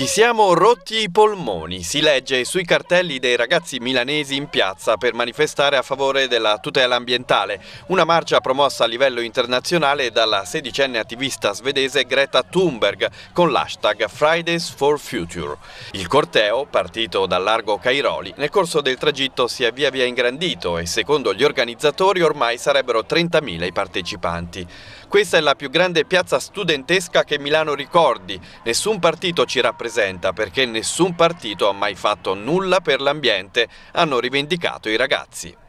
Ci siamo rotti i polmoni, si legge sui cartelli dei ragazzi milanesi in piazza per manifestare a favore della tutela ambientale, una marcia promossa a livello internazionale dalla sedicenne attivista svedese Greta Thunberg con l'hashtag Fridays for Future. Il corteo, partito dal largo Cairoli, nel corso del tragitto si è via via ingrandito e secondo gli organizzatori ormai sarebbero 30.000 i partecipanti. Questa è la più grande piazza studentesca che Milano ricordi, nessun partito ci rappresenta rappresenta perché nessun partito ha mai fatto nulla per l'ambiente, hanno rivendicato i ragazzi.